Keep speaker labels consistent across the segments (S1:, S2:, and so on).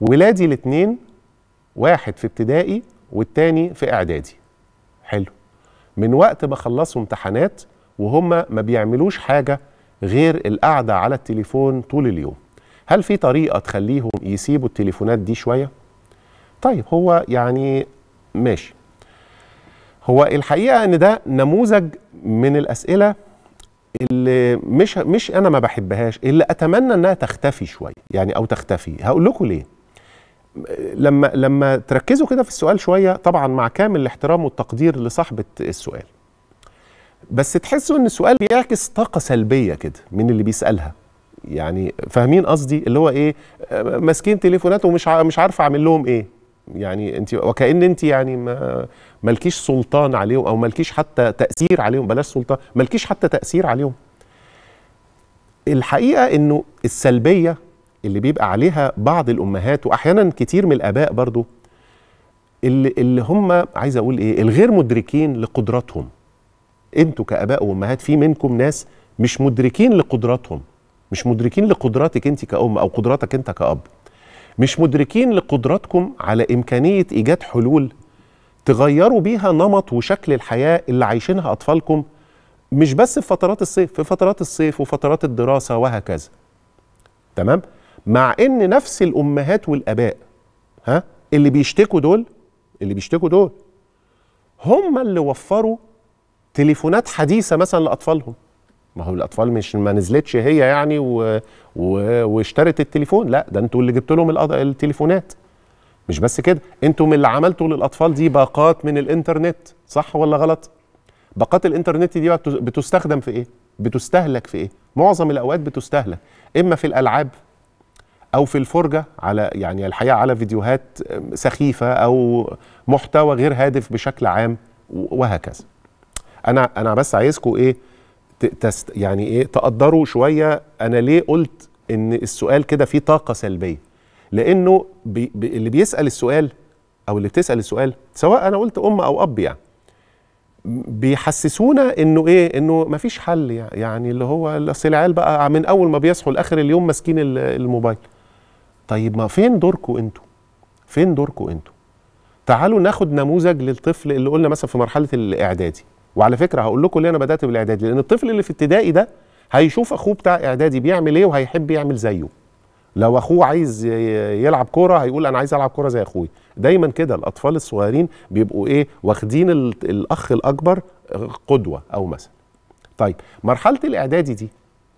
S1: ولادي الاثنين واحد في ابتدائي والتاني في اعدادي حلو من وقت ما خلصوا امتحانات وهم ما بيعملوش حاجه غير القعده على التليفون طول اليوم هل في طريقه تخليهم يسيبوا التليفونات دي شويه طيب هو يعني ماشي هو الحقيقه ان ده نموذج من الاسئله اللي مش مش انا ما بحبهاش اللي اتمنى انها تختفي شويه يعني او تختفي هقول لكم ليه لما لما تركزوا كده في السؤال شويه طبعا مع كامل الاحترام والتقدير لصاحبه السؤال بس تحسوا ان السؤال بيعكس طاقه سلبيه كده من اللي بيسالها يعني فاهمين قصدي اللي هو ايه ماسكين تليفونات ومش مش عارفه اعمل لهم ايه يعني انت وكان انت يعني ما مالكيش سلطان عليهم او مالكيش حتى تاثير عليهم بلاش سلطان مالكيش حتى تاثير عليهم الحقيقه انه السلبيه اللي بيبقى عليها بعض الامهات واحيانا كتير من الاباء برضو اللي, اللي هم عايز اقول ايه الغير مدركين لقدراتهم انتوا كاباء وامهات في منكم ناس مش مدركين لقدراتهم مش مدركين لقدراتك انت كأم او قدراتك انت كأب مش مدركين لقدراتكم على امكانيه ايجاد حلول تغيروا بيها نمط وشكل الحياه اللي عايشينها اطفالكم مش بس في فترات الصيف في فترات الصيف وفترات الدراسه وهكذا تمام مع ان نفس الامهات والاباء ها اللي بيشتكوا دول اللي بيشتكوا دول هم اللي وفروا تليفونات حديثه مثلا لاطفالهم ما هو الاطفال مش ما نزلتش هي يعني و... و... واشترت التليفون لا ده انتوا اللي جبتوا لهم الأض... التليفونات مش بس كده انتم اللي عملتوا للاطفال دي باقات من الانترنت صح ولا غلط باقات الانترنت دي بتستخدم في ايه بتستهلك في ايه معظم الاوقات بتستهلك اما في الالعاب او في الفرجه على يعني الحقيقه على فيديوهات سخيفه او محتوى غير هادف بشكل عام وهكذا انا انا بس عايزكم ايه تست يعني ايه تقدروا شويه انا ليه قلت ان السؤال كده فيه طاقه سلبيه لانه بي بي اللي بيسال السؤال او اللي بتسال السؤال سواء انا قلت ام او اب يعني بيحسسونا انه ايه انه مفيش حل يعني اللي هو اصل العيال بقى من اول ما بيصحوا لاخر اليوم ماسكين الموبايل طيب ما فين دوركم انتوا فين دوركم انتوا تعالوا ناخد نموذج للطفل اللي قلنا مثلا في مرحله الاعدادي وعلى فكره هقول لكم ليه انا بدات بالاعدادي لان الطفل اللي في ابتدائي ده هيشوف اخوه بتاع اعدادي بيعمل ايه وهيحب يعمل زيه لو اخوه عايز يلعب كوره هيقول انا عايز العب كوره زي اخوي دايما كده الاطفال الصغيرين بيبقوا ايه واخدين الاخ الاكبر قدوه او مثل طيب مرحله الاعدادي دي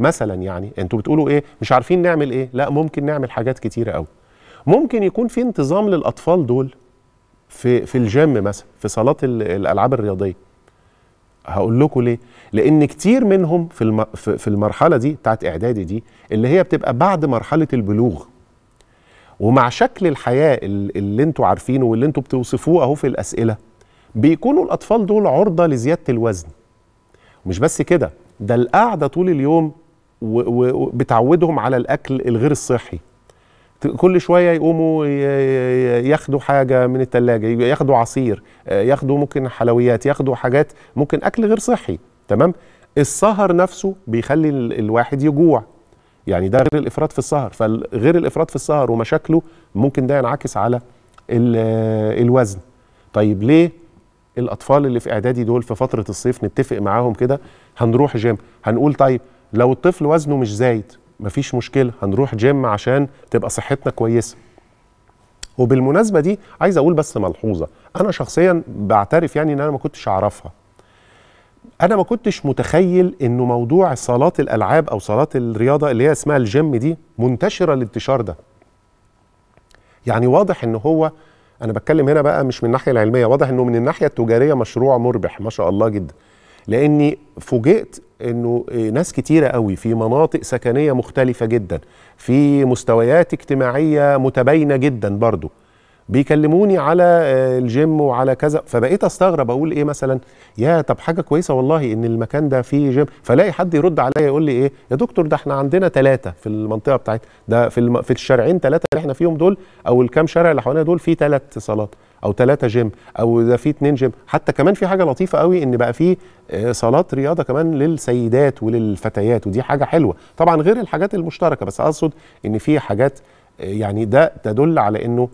S1: مثلا يعني انتوا بتقولوا ايه مش عارفين نعمل ايه لا ممكن نعمل حاجات كتيره قوي ممكن يكون في انتظام للاطفال دول في في الجيم مثلا في صالات الالعاب الرياضيه هقول لكم ليه لان كتير منهم في الم... في المرحله دي بتاعت اعدادي دي اللي هي بتبقى بعد مرحله البلوغ ومع شكل الحياه اللي انتوا عارفينه واللي انتوا بتوصفوه اهو في الاسئله بيكونوا الاطفال دول عرضه لزياده الوزن ومش بس كده ده القعده طول اليوم وبتعودهم على الاكل الغير الصحي كل شويه يقوموا ياخدوا حاجه من الثلاجه ياخدوا عصير آه، ياخدوا ممكن حلويات ياخدوا حاجات ممكن اكل غير صحي تمام السهر نفسه بيخلي الواحد يجوع يعني ده غير الافراط في السهر فغير الافراط في السهر ومشاكله ممكن ده ينعكس على آه، الوزن طيب ليه الاطفال اللي في اعدادي دول في فتره الصيف نتفق معاهم كده هنروح جيم هنقول طيب لو الطفل وزنه مش زايد مفيش مشكله هنروح جيم عشان تبقى صحتنا كويسه وبالمناسبه دي عايز اقول بس ملحوظه انا شخصيا بعترف يعني ان انا ما كنتش اعرفها انا ما كنتش متخيل انه موضوع صالات الالعاب او صالات الرياضه اللي هي اسمها الجيم دي منتشره الانتشار ده يعني واضح ان هو انا بتكلم هنا بقى مش من الناحيه العلميه واضح انه من الناحيه التجاريه مشروع مربح ما شاء الله جدا لاني فوجئت انه ناس كتيره قوي في مناطق سكنيه مختلفه جدا في مستويات اجتماعيه متباينه جدا برضو بيكلموني على آه، الجيم وعلى كذا فبقيت استغرب اقول ايه مثلا يا طب حاجه كويسه والله ان المكان ده فيه جيم فلاقي حد يرد عليا يقول لي ايه يا دكتور ده احنا عندنا ثلاثه في المنطقه بتاعتنا ده في في الشارعين ثلاثه اللي احنا فيهم دول او الكام شارع اللي حوالينا دول فيه ثلاث صالات او ثلاثه جيم او ده في اتنين جيم حتى كمان في حاجه لطيفه قوي ان بقى في آه، صالات رياضه كمان للسيدات وللفتيات ودي حاجه حلوه طبعا غير الحاجات المشتركه بس اقصد ان في حاجات آه، يعني ده تدل على انه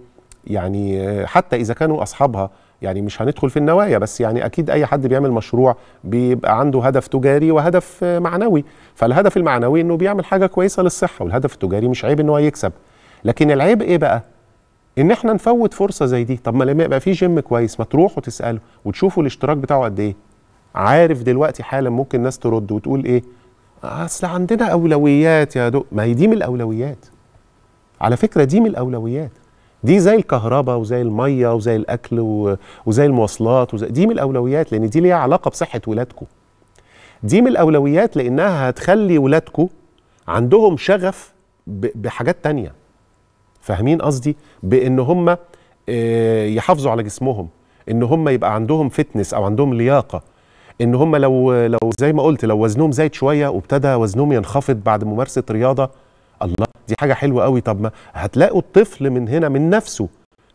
S1: يعني آه، حتى اذا كانوا اصحابها يعني مش هندخل في النوايا بس يعني اكيد اي حد بيعمل مشروع بيبقى عنده هدف تجاري وهدف معنوي فالهدف المعنوي انه بيعمل حاجه كويسه للصحه والهدف التجاري مش عيب ان هو يكسب لكن العيب ايه بقى ان احنا نفوت فرصه زي دي طب ما لما يبقى في جيم كويس ما تروحوا وتساله وتشوفوا الاشتراك بتاعه قد ايه عارف دلوقتي حالا ممكن ناس ترد وتقول ايه اصل عندنا اولويات يا دو ما هي دي من الاولويات على فكره دي من الاولويات دي زي الكهرباء وزي الميه وزي الاكل وزي المواصلات وزي... دي من الاولويات لان دي ليها علاقه بصحه ولادكم دي من الاولويات لانها هتخلي ولادكم عندهم شغف بحاجات تانيه فاهمين قصدي بان هم آه، يحافظوا على جسمهم ان هم يبقى عندهم فتنس او عندهم لياقه ان هم لو لو زي ما قلت لو وزنهم زايد شويه وابتدى وزنهم ينخفض بعد ممارسه رياضه الله دي حاجه حلوه قوي طب ما هتلاقوا الطفل من هنا من نفسه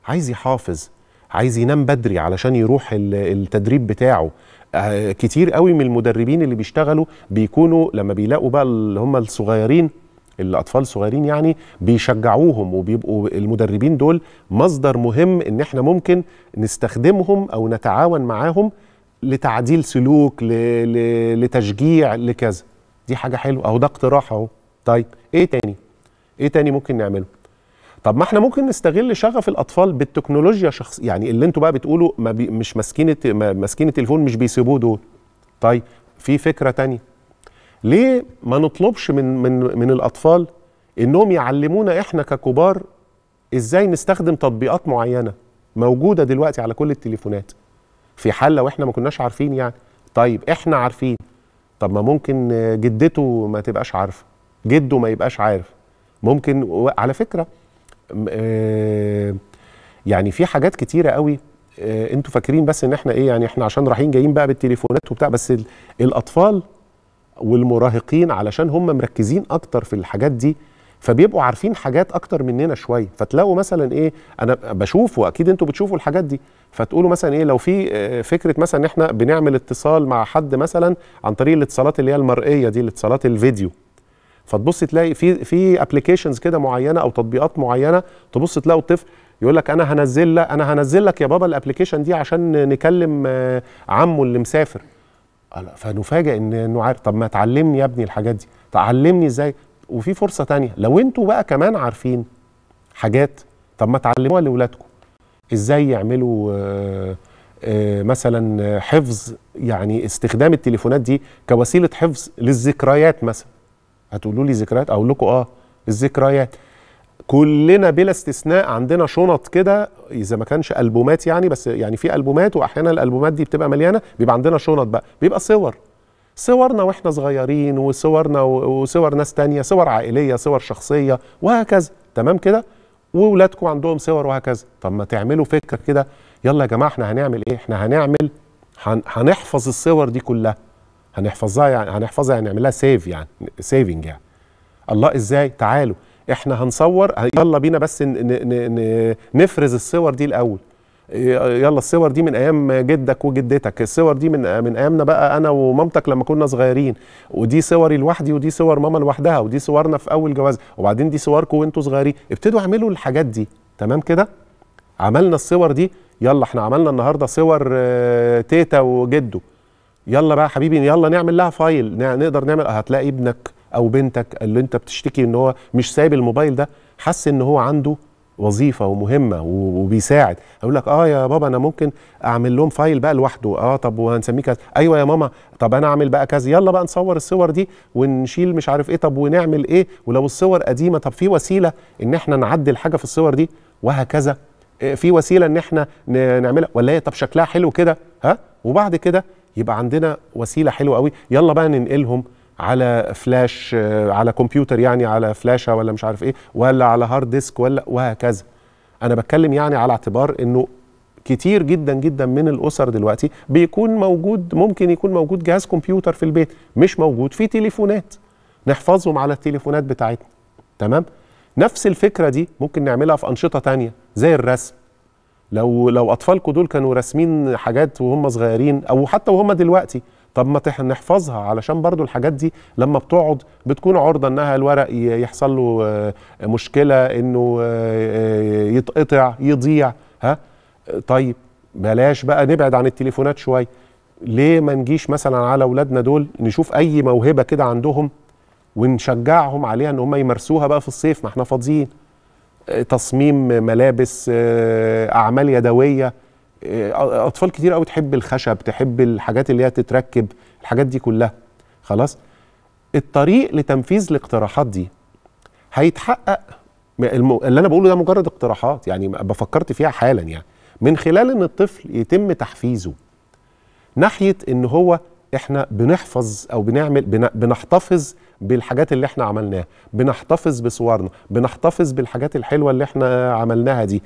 S1: عايز يحافظ عايز ينام بدري علشان يروح التدريب بتاعه آه، كتير قوي من المدربين اللي بيشتغلوا بيكونوا لما بيلاقوا بقى اللي هم الصغيرين الاطفال صغيرين يعني بيشجعوهم وبيبقوا المدربين دول مصدر مهم ان احنا ممكن نستخدمهم او نتعاون معاهم لتعديل سلوك لتشجيع لكذا دي حاجه حلوه اهو ده اقتراح اهو طيب ايه تاني ايه تاني ممكن نعمله طب ما احنا ممكن نستغل شغف الاطفال بالتكنولوجيا شخص يعني اللي انتوا بقى بتقولوا ما بي مش ماسكين ماسكين التليفون مش بيسيبوه دول طيب في فكره تانية ليه ما نطلبش من من من الاطفال انهم يعلمونا احنا ككبار ازاي نستخدم تطبيقات معينه موجوده دلوقتي على كل التليفونات في حال لو احنا ما كناش عارفين يعني طيب احنا عارفين طب ما ممكن جدته ما تبقاش عارفه جده ما يبقاش عارف ممكن على فكره آه، يعني في حاجات كتيره قوي آه، انتوا فاكرين بس ان احنا ايه يعني احنا عشان رايحين جايين بقى بالتليفونات وبتاع بس الاطفال والمراهقين علشان هم مركزين اكتر في الحاجات دي فبيبقوا عارفين حاجات اكتر مننا شويه فتلاقوا مثلا ايه انا بشوف واكيد انتوا بتشوفوا الحاجات دي فتقولوا مثلا ايه لو في آه، فكره مثلا ان احنا بنعمل اتصال مع حد مثلا عن طريق الاتصالات اللي هي المرئيه دي الاتصالات الفيديو فتبص تلاقي في في ابلكيشنز كده معينه او تطبيقات معينه تبص تلاقوا الطفل يقول لك انا هنزل لك انا هنزل لك يا بابا الابلكيشن دي عشان نكلم آه، عمه اللي مسافر فنفاجئ ان انه عارف طب ما تعلمني يا ابني الحاجات دي تعلمني ازاي وفي فرصه تانية لو انتوا بقى كمان عارفين حاجات طب ما تعلموها لاولادكم ازاي يعملوا آآ آه، آآ آه، مثلا حفظ يعني استخدام التليفونات دي كوسيله حفظ للذكريات مثلا هتقولوا لي ذكريات اقول لكم اه الذكريات كلنا بلا استثناء عندنا شنط كده اذا ما كانش البومات يعني بس يعني في البومات واحيانا الالبومات دي بتبقى مليانه بيبقى عندنا شنط بقى بيبقى صور صورنا واحنا صغيرين وصورنا وصور ناس تانية صور عائليه صور شخصيه وهكذا تمام كده واولادكم عندهم صور وهكذا طب ما تعملوا فكره كده يلا يا جماعه احنا هنعمل ايه احنا هنعمل هنحفظ الصور دي كلها هنحفظها يعني هنحفظها يعني نعملها سيف يعني سيفنج يعني الله ازاي تعالوا احنا هنصور يلا بينا بس نفرز الصور دي الاول يلا الصور دي من ايام جدك وجدتك الصور دي من من ايامنا بقى انا ومامتك لما كنا صغيرين ودي صوري لوحدي ودي صور ماما لوحدها ودي صورنا في اول جواز وبعدين دي صوركم وانتوا صغيرين ابتدوا اعملوا الحاجات دي تمام كده عملنا الصور دي يلا احنا عملنا النهارده صور آه، تيتا وجده يلا بقى حبيبي يلا نعمل لها فايل نقدر نعمل هتلاقي ابنك او بنتك اللي انت بتشتكي ان هو مش سايب الموبايل ده حس ان هو عنده وظيفه ومهمه وبيساعد اقول لك اه يا بابا انا ممكن اعمل لهم فايل بقى لوحده اه طب وهنسميه كذا ايوه يا ماما طب انا اعمل بقى كذا يلا بقى نصور الصور دي ونشيل مش عارف ايه طب ونعمل ايه ولو الصور قديمه طب في وسيله ان احنا نعدل حاجه في الصور دي وهكذا إيه، في وسيله ان احنا نعملها ولا هي إيه؟ طب شكلها حلو كده ها وبعد كده يبقى عندنا وسيله حلوه قوي يلا بقى ننقلهم على فلاش آه، على كمبيوتر يعني على فلاشه ولا مش عارف ايه ولا على هارد ديسك ولا وهكذا انا بتكلم يعني على اعتبار انه كتير جدا جدا من الاسر دلوقتي بيكون موجود ممكن يكون موجود جهاز كمبيوتر في البيت مش موجود في تليفونات نحفظهم على التليفونات بتاعتنا تمام نفس الفكره دي ممكن نعملها في انشطه تانية زي الرسم لو لو اطفالكم دول كانوا راسمين حاجات وهم صغيرين او حتى وهم دلوقتي طب ما نحفظها علشان برضو الحاجات دي لما بتقعد بتكون عرضه انها الورق يحصل له آه، مشكله انه آه، آه، يتقطع يضيع ها طيب بلاش بقى نبعد عن التليفونات شويه ليه ما نجيش مثلا على اولادنا دول نشوف اي موهبه كده عندهم ونشجعهم عليها ان هم يمارسوها بقى في الصيف ما احنا فاضيين تصميم ملابس اعمال يدويه آه، اطفال كتير قوي تحب الخشب تحب الحاجات اللي هي تتركب الحاجات دي كلها خلاص الطريق لتنفيذ الاقتراحات دي هيتحقق اللي انا بقوله ده مجرد اقتراحات يعني بفكرت فيها حالا يعني من خلال ان الطفل يتم تحفيزه ناحيه ان هو احنا بنحفظ او بنعمل بنحتفظ بالحاجات اللي احنا عملناها بنحتفظ بصورنا بنحتفظ بالحاجات الحلوه اللي احنا عملناها دي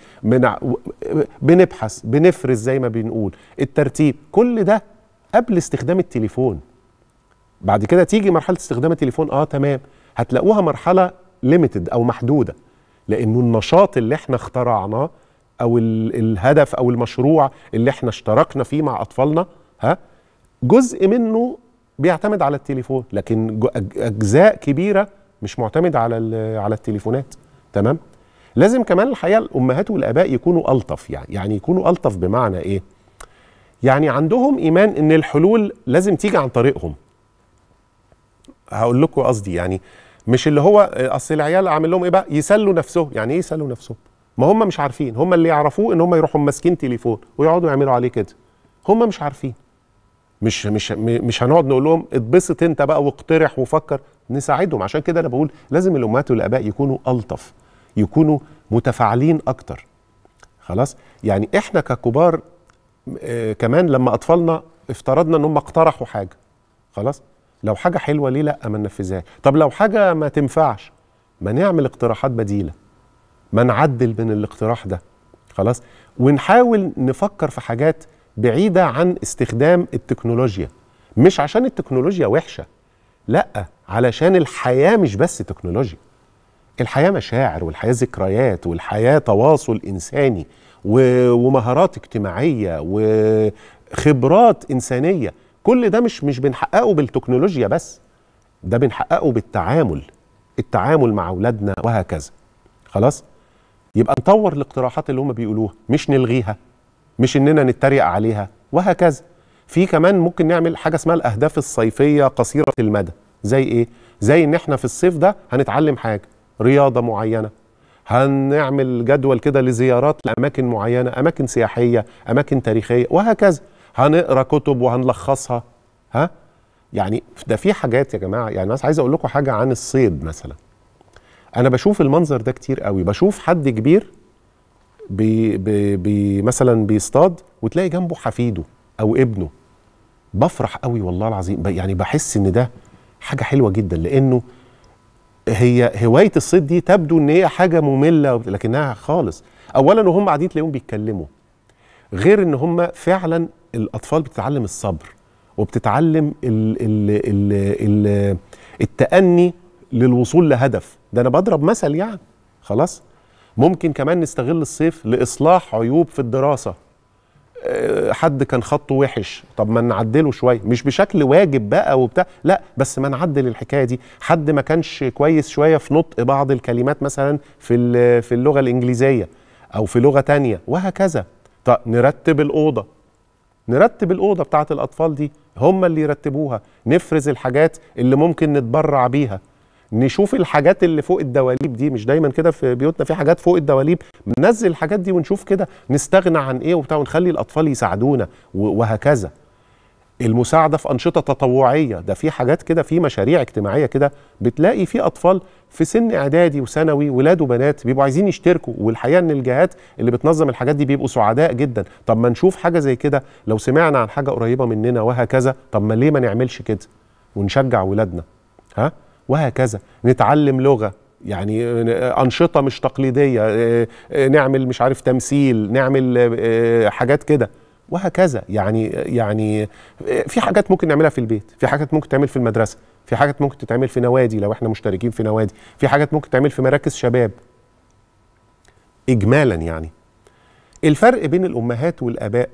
S1: بنبحث بنفرز زي ما بنقول الترتيب كل ده قبل استخدام التليفون بعد كده تيجي مرحله استخدام التليفون اه تمام هتلاقوها مرحله ليميتد او محدوده لانه النشاط اللي احنا اخترعناه او الهدف او المشروع اللي احنا اشتركنا فيه مع اطفالنا ها جزء منه بيعتمد على التليفون لكن اجزاء كبيره مش معتمد على على التليفونات تمام لازم كمان الحقيقه الامهات والاباء يكونوا الطف يعني يعني يكونوا الطف بمعنى ايه يعني عندهم ايمان ان الحلول لازم تيجي عن طريقهم هقول لكم قصدي يعني مش اللي هو اصل العيال عامل لهم ايه بقى يسلوا نفسهم يعني ايه يسلوا نفسهم ما هم مش عارفين هم اللي يعرفوه ان هم يروحوا ماسكين تليفون ويقعدوا يعملوا عليه كده هم مش عارفين مش مش مش هنقعد نقول لهم اتبسط انت بقى واقترح وفكر نساعدهم عشان كده انا بقول لازم الامهات والاباء يكونوا الطف يكونوا متفاعلين اكتر خلاص يعني احنا ككبار آه، كمان لما اطفالنا افترضنا ان هم اقترحوا حاجه خلاص لو حاجه حلوه ليه لا ما ننفذهاش طب لو حاجه ما تنفعش ما نعمل اقتراحات بديله ما نعدل من الاقتراح ده خلاص ونحاول نفكر في حاجات بعيده عن استخدام التكنولوجيا مش عشان التكنولوجيا وحشه لا علشان الحياه مش بس تكنولوجيا الحياه مشاعر والحياه ذكريات والحياه تواصل انساني ومهارات اجتماعيه وخبرات انسانيه كل ده مش مش بنحققه بالتكنولوجيا بس ده بنحققه بالتعامل التعامل مع اولادنا وهكذا خلاص يبقى نطور الاقتراحات اللي هم بيقولوها مش نلغيها مش اننا نتريق عليها وهكذا في كمان ممكن نعمل حاجه اسمها الاهداف الصيفيه قصيره المدى زي ايه زي ان احنا في الصيف ده هنتعلم حاجه رياضه معينه هنعمل جدول كده لزيارات لاماكن معينه اماكن سياحيه اماكن تاريخيه وهكذا هنقرا كتب وهنلخصها ها يعني ده في حاجات يا جماعه يعني بس عايز اقول لكم حاجه عن الصيد مثلا انا بشوف المنظر ده كتير قوي بشوف حد كبير بي بي بي مثلا بيصطاد وتلاقي جنبه حفيده او ابنه بفرح قوي والله العظيم يعني بحس ان ده حاجه حلوه جدا لانه هي هوايه الصيد دي تبدو ان هي حاجه ممله لكنها خالص اولا وهم قاعدين تلاقيهم بيتكلموا غير ان هم فعلا الاطفال بتتعلم الصبر وبتتعلم الـ الـ الـ الـ التأني للوصول لهدف ده انا بضرب مثل يعني خلاص ممكن كمان نستغل الصيف لاصلاح عيوب في الدراسه حد كان خطه وحش طب ما نعدله شويه مش بشكل واجب بقى وبتاع لا بس ما نعدل الحكايه دي حد ما كانش كويس شويه في نطق بعض الكلمات مثلا في في اللغه الانجليزيه او في لغه تانية وهكذا طب نرتب الاوضه نرتب الاوضه بتاعه الاطفال دي هم اللي يرتبوها نفرز الحاجات اللي ممكن نتبرع بيها نشوف الحاجات اللي فوق الدواليب دي مش دايما كده في بيوتنا في حاجات فوق الدواليب ننزل الحاجات دي ونشوف كده نستغنى عن ايه وبتاع ونخلي الاطفال يساعدونا وهكذا المساعده في انشطه تطوعيه ده في حاجات كده في مشاريع اجتماعيه كده بتلاقي في اطفال في سن اعدادي وثانوي ولاد وبنات بيبقوا عايزين يشتركوا والحقيقه ان الجهات اللي بتنظم الحاجات دي بيبقوا سعداء جدا طب ما نشوف حاجه زي كده لو سمعنا عن حاجه قريبه مننا وهكذا طب ما ليه ما نعملش كده ونشجع ولادنا ها وهكذا نتعلم لغه يعني آه، انشطه مش تقليديه آه، آه، نعمل مش عارف تمثيل نعمل حاجات كده وهكذا يعني يعني في حاجات ممكن نعملها في البيت في حاجات ممكن تعمل في المدرسه في حاجات ممكن تتعمل في نوادي لو احنا مشتركين في نوادي في حاجات ممكن تعمل في مراكز شباب اجمالا يعني الفرق بين الامهات والاباء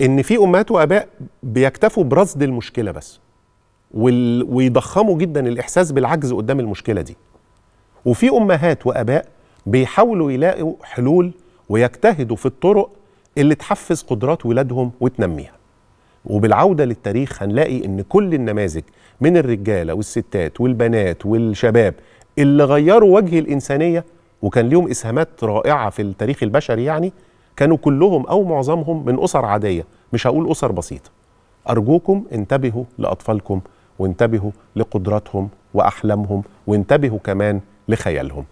S1: ان في امهات واباء بيكتفوا برصد المشكله بس ويضخموا جدا الاحساس بالعجز قدام المشكله دي وفي امهات واباء بيحاولوا يلاقوا حلول ويجتهدوا في الطرق اللي تحفز قدرات ولادهم وتنميها وبالعوده للتاريخ هنلاقي ان كل النماذج من الرجاله والستات والبنات والشباب اللي غيروا وجه الانسانيه وكان ليهم اسهامات رائعه في التاريخ البشري يعني كانوا كلهم او معظمهم من اسر عاديه مش هقول اسر بسيطه ارجوكم انتبهوا لاطفالكم وانتبهوا لقدراتهم واحلامهم وانتبهوا كمان لخيالهم